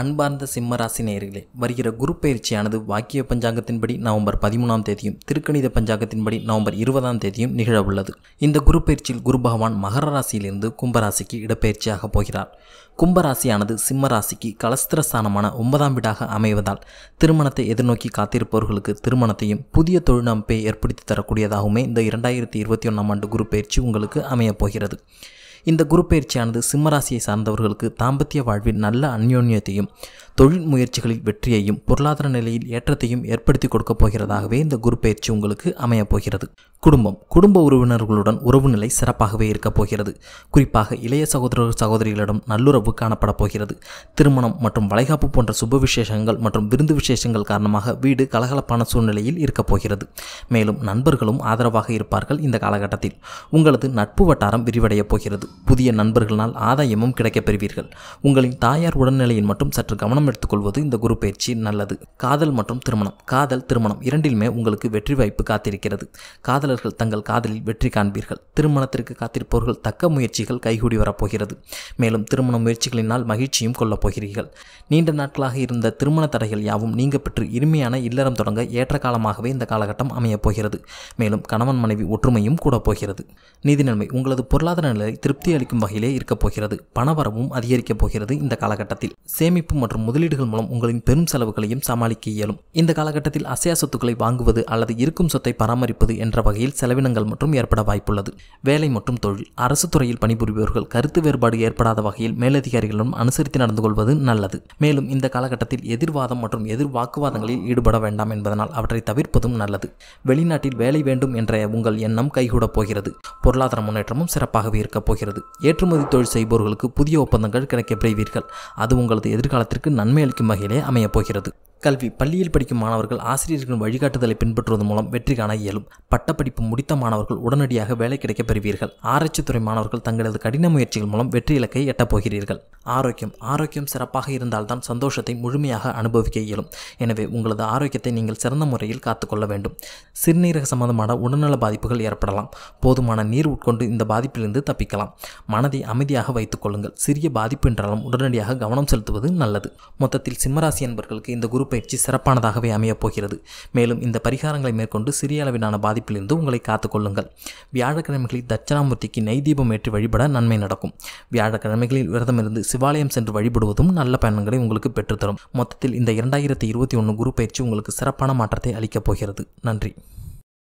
அன்பார்ந்த சிம்மராசி நேயர்களே வருகிற குரு பயிற்சியானது வாக்கிய பஞ்சாங்கத்தின்படி நவம்பர் பதிமூணாம் தேதியும் திருக்கணித பஞ்சாங்கத்தின்படி நவம்பர் இருபதாம் தேதியும் நிகழவுள்ளது இந்த குரு பயிற்சியில் குரு பகவான் மகர ராசியிலிருந்து கும்பராசிக்கு இடப்பெயர்ச்சியாக போகிறார் கும்பராசியானது சிம்ம ராசிக்கு கலஸ்திரஸ்தானமான ஒன்பதாம் வீடாக அமைவதால் திருமணத்தை எதிர்நோக்கி காத்திருப்பவர்களுக்கு திருமணத்தையும் புதிய தொழில்நுட்பை ஏற்படுத்தி தரக்கூடியதாகவுமே இந்த இரண்டாயிரத்தி இருபத்தி ஒன்றாம் ஆண்டு குரு பயிற்சி உங்களுக்கு அமையப்போகிறது இந்த குரு பயிற்சியானது சிம்மராசியை சார்ந்தவர்களுக்கு தாம்பத்திய வாழ்வில் நல்ல அந்யோன்யத்தையும் தொழில் முயற்சிகளில் வெற்றியையும் பொருளாதார நிலையில் ஏற்றத்தையும் ஏற்படுத்தி கொடுக்கப் போகிறதாகவே இந்த குரு பயிற்சி உங்களுக்கு அமையப் போகிறது குடும்பம் குடும்ப உறவினர்களுடன் உறவு நிலை சிறப்பாகவே இருக்கப் போகிறது குறிப்பாக இளைய சகோதரர் சகோதரிகளிடம் நல்லுறவு காணப்படப் போகிறது திருமணம் மற்றும் வளைகாப்பு போன்ற சுப விசேஷங்கள் மற்றும் விருந்து விசேஷங்கள் காரணமாக வீடு கலகலப்பான சூழ்நிலையில் இருக்கப் போகிறது மேலும் நண்பர்களும் ஆதரவாக இருப்பார்கள் இந்த காலகட்டத்தில் உங்களது நட்பு வட்டாரம் விரிவடையப் போகிறது புதிய நண்பர்களால் ஆதாயமும் கிடைக்கப் பெறுவீர்கள் உங்களின் தாயார் உடல்நிலையில் மட்டும் சற்று கவனம் எடுத்துக்கொள்வது இந்த குரு பயிற்சி நல்லது காதல் மற்றும் திருமணம் காதல் திருமணம் இரண்டிலுமே உங்களுக்கு வெற்றி வாய்ப்பு காத்திருக்கிறது காதலர்கள் தங்கள் காதலில் வெற்றி காண்பீர்கள் திருமணத்திற்கு காத்திருப்பவர்கள் தக்க முயற்சிகள் கைகூடி வரப்போகிறது மேலும் திருமண முயற்சிகளினால் மகிழ்ச்சியும் கொள்ளப் போகிறீர்கள் நீண்ட நாட்களாக இருந்த திருமண தடைகள் யாவும் நீங்க பெற்று இனிமையான இல்லறம் தொடங்க ஏற்ற காலமாகவே இந்த காலகட்டம் அமையப் போகிறது மேலும் கணவன் மனைவி ஒற்றுமையும் கூட போகிறது நீதிநிலைமை உங்களது பொருளாதார நிலை திருப்தி திருப்தி அளிக்கும் வகையிலே இருக்கப் போகிறது பணவரவும் அதிகரிக்கப் போகிறது இந்த காலகட்டத்தில் சேமிப்பு மற்றும் முதலீடுகள் மூலம் உங்களின் பெரும் செலவுகளையும் சமாளிக்க இயலும் இந்த காலகட்டத்தில் அசையா சொத்துக்களை வாங்குவது அல்லது இருக்கும் சொத்தை பராமரிப்பது என்ற வகையில் செலவினங்கள் மற்றும் ஏற்பட வாய்ப்புள்ளது வேலை மற்றும் தொழில் அரசு துறையில் பணிபுரிபவர்கள் கருத்து வேறுபாடு ஏற்படாத வகையில் மேலதிகாரிகளும் அனுசரித்து நடந்து கொள்வது நல்லது மேலும் இந்த காலகட்டத்தில் எதிர்வாதம் மற்றும் எதிர் வாக்குவாதங்களில் ஈடுபட வேண்டாம் என்பதனால் அவற்றை தவிர்ப்பதும் நல்லது வெளிநாட்டில் வேலை வேண்டும் என்ற உங்கள் எண்ணம் கைகூடப் போகிறது பொருளாதார முன்னேற்றமும் சிறப்பாகவே இருக்கப் போகிறது வருகிறது ஏற்றுமதி தொழில் செய்பவர்களுக்கு புதிய ஒப்பந்தங்கள் கிடைக்கப்படுவீர்கள் அது உங்களது எதிர்காலத்திற்கு நன்மை அளிக்கும் வகையிலே அமையப் போகிறது கல்வி பள்ளியில் படிக்கும் மாணவர்கள் ஆசிரியர்களின் வழிகாட்டுதலை பின்பற்றுவது மூலம் வெற்றி காண இயலும் பட்டப்படிப்பு முடித்த மாணவர்கள் உடனடியாக வேலை கிடைக்க பெறுவீர்கள் ஆராய்ச்சித்துறை மாணவர்கள் தங்களது கடின முயற்சிகள் மூலம் வெற்றி இலக்கை எட்டப் போகிறீர்கள் ஆரோக்கியம் ஆரோக்கியம் சிறப்பாக இருந்தால்தான் சந்தோஷத்தை முழுமையாக அனுபவிக்க இயலும் எனவே உங்களது ஆரோக்கியத்தை நீங்கள் சிறந்த முறையில் காத்துக்கொள்ள வேண்டும் சிறுநீரக சம்பந்தமான உடல்நல பாதிப்புகள் ஏற்படலாம் போதுமான நீர் உட்கொண்டு இந்த பாதிப்பிலிருந்து தப்பிக்கலாம் மனதை அமைதியாக வைத்துக் கொள்ளுங்கள் சிறிய பாதிப்பு என்றாலும் உடனடியாக கவனம் செலுத்துவது நல்லது மொத்தத்தில் சிம்மராசி என்பவர்களுக்கு இந்த குரு குரு பயிற்சி சிறப்பானதாகவே அமையப் போகிறது மேலும் இந்த பரிகாரங்களை மேற்கொண்டு சிறிய அளவிலான பாதிப்பிலிருந்து உங்களை காத்துக்கொள்ளுங்கள் வியாழக்கிழமைகளில் தட்சிணாமூர்த்திக்கு நைதீபம் ஏற்றி வழிபட நன்மை நடக்கும் வியாழக்கிழமைகளில் விரதமிருந்து சிவாலயம் சென்று வழிபடுவதும் நல்ல பயன்களை உங்களுக்கு பெற்றுத்தரும் மொத்தத்தில் இந்த இரண்டாயிரத்தி இருபத்தி ஒன்று குரு பயிற்சி உங்களுக்கு சிறப்பான மாற்றத்தை அளிக்கப் போகிறது நன்றி